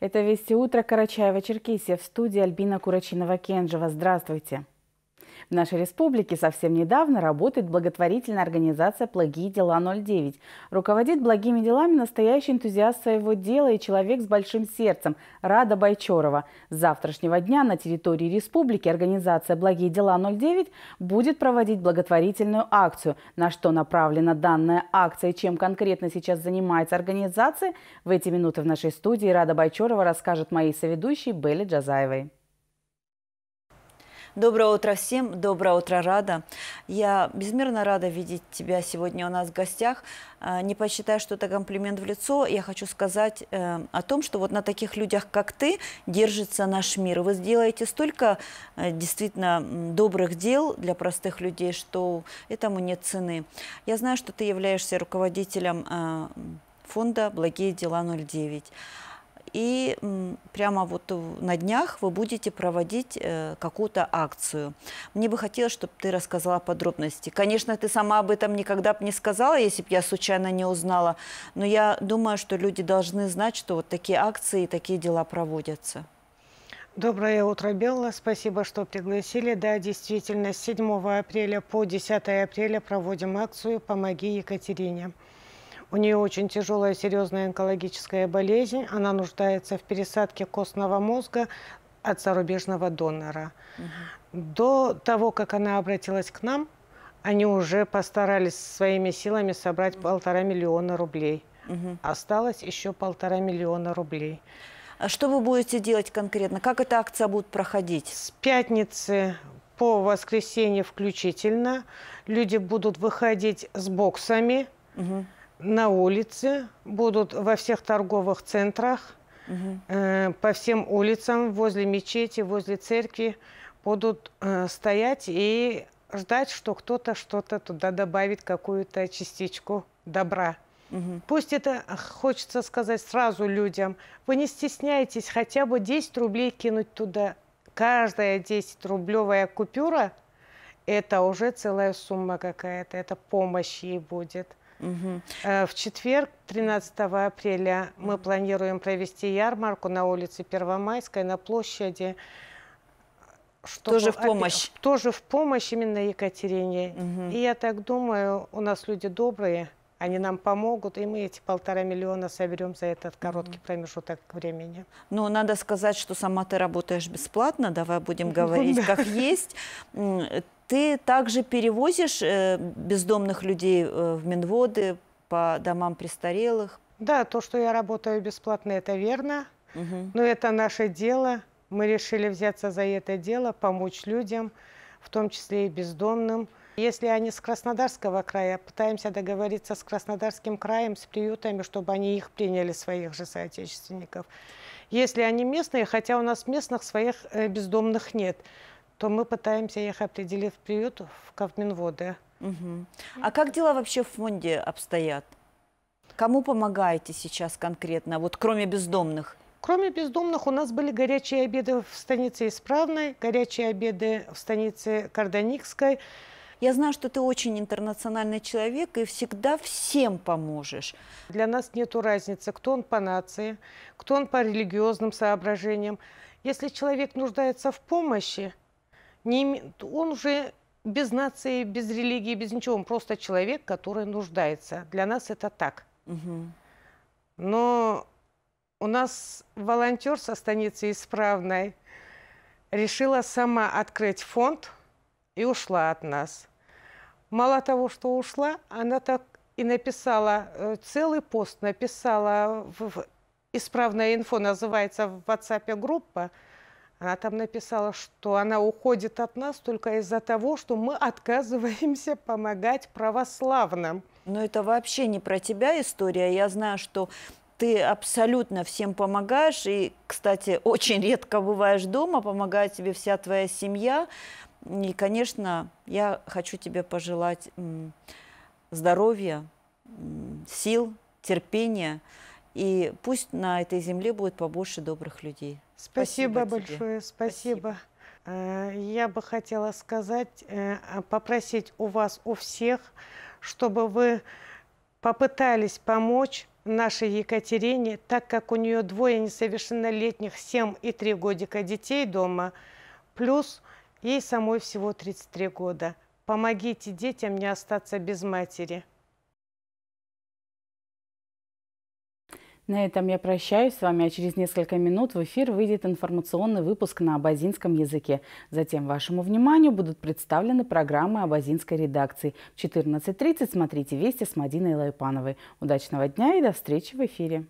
Это «Вести утро» Карачаева-Черкесия в студии Альбина Курачинова-Кенджева. Здравствуйте. В нашей республике совсем недавно работает благотворительная организация «Благие дела 09». Руководит благими делами настоящий энтузиаст своего дела и человек с большим сердцем Рада Байчорова. С завтрашнего дня на территории республики организация «Благие дела 09» будет проводить благотворительную акцию. На что направлена данная акция и чем конкретно сейчас занимается организация, в эти минуты в нашей студии Рада Байчорова расскажет моей соведущей Белли Джазаевой. Доброе утро всем, доброе утро, Рада. Я безмерно рада видеть тебя сегодня у нас в гостях. А, не посчитая, что это комплимент в лицо, я хочу сказать э, о том, что вот на таких людях, как ты, держится наш мир. Вы сделаете столько э, действительно добрых дел для простых людей, что этому нет цены. Я знаю, что ты являешься руководителем а, фонда «Благие дела 09» и прямо вот на днях вы будете проводить э, какую-то акцию. Мне бы хотелось, чтобы ты рассказала подробности. Конечно, ты сама об этом никогда бы не сказала, если бы я случайно не узнала, но я думаю, что люди должны знать, что вот такие акции и такие дела проводятся. Доброе утро, Белла. Спасибо, что пригласили. Да, действительно, с 7 апреля по 10 апреля проводим акцию «Помоги Екатерине». У нее очень тяжелая серьезная онкологическая болезнь. Она нуждается в пересадке костного мозга от зарубежного донора. Угу. До того, как она обратилась к нам, они уже постарались своими силами собрать полтора миллиона рублей. Угу. Осталось еще полтора миллиона рублей. А что вы будете делать конкретно? Как эта акция будет проходить? С пятницы по воскресенье включительно люди будут выходить с боксами. Угу на улице, будут во всех торговых центрах, угу. э, по всем улицам, возле мечети, возле церкви будут э, стоять и ждать, что кто-то что-то туда добавит, какую-то частичку добра. Угу. Пусть это, хочется сказать сразу людям, вы не стесняйтесь хотя бы 10 рублей кинуть туда. Каждая 10-рублевая купюра – это уже целая сумма какая-то, это помощь ей будет. Угу. В четверг, 13 апреля, мы планируем провести ярмарку на улице Первомайской, на площади. Чтобы тоже в помощь. Опять, тоже в помощь именно Екатерине. Угу. И я так думаю, у нас люди добрые, они нам помогут, и мы эти полтора миллиона соберем за этот короткий промежуток времени. Ну, надо сказать, что сама ты работаешь бесплатно, давай будем говорить как есть ты также перевозишь э, бездомных людей э, в Минводы по домам престарелых? Да, то, что я работаю бесплатно, это верно. Угу. Но это наше дело. Мы решили взяться за это дело, помочь людям, в том числе и бездомным. Если они с Краснодарского края, пытаемся договориться с Краснодарским краем, с приютами, чтобы они их приняли, своих же соотечественников. Если они местные, хотя у нас местных своих э, бездомных нет – то мы пытаемся их определить в приют в Кавминводы. Угу. А как дела вообще в фонде обстоят? Кому помогаете сейчас конкретно, вот кроме бездомных? Кроме бездомных у нас были горячие обеды в станице Исправной, горячие обеды в станице Карданикской. Я знаю, что ты очень интернациональный человек и всегда всем поможешь. Для нас нет разницы, кто он по нации, кто он по религиозным соображениям. Если человек нуждается в помощи, не, он уже без нации, без религии, без ничего, он просто человек, который нуждается. Для нас это так. Угу. Но у нас волонтер со станицы исправной решила сама открыть фонд и ушла от нас. Мало того, что ушла, она так и написала, э, целый пост написала, в, исправная инфо называется в WhatsApp группа, она там написала, что она уходит от нас только из-за того, что мы отказываемся помогать православным. Но это вообще не про тебя история. Я знаю, что ты абсолютно всем помогаешь. И, кстати, очень редко бываешь дома, помогает тебе вся твоя семья. И, конечно, я хочу тебе пожелать здоровья, сил, терпения. И пусть на этой земле будет побольше добрых людей. Спасибо, спасибо большое, спасибо. спасибо. Э, я бы хотела сказать, э, а, попросить у вас, у всех, чтобы вы попытались помочь нашей Екатерине, так как у нее двое несовершеннолетних, 7 и 3 годика детей дома, плюс ей самой всего 33 года. Помогите детям не остаться без матери. На этом я прощаюсь с вами, а через несколько минут в эфир выйдет информационный выпуск на абазинском языке. Затем вашему вниманию будут представлены программы абазинской редакции. В 14.30 смотрите «Вести» с Мадиной Лайпановой. Удачного дня и до встречи в эфире!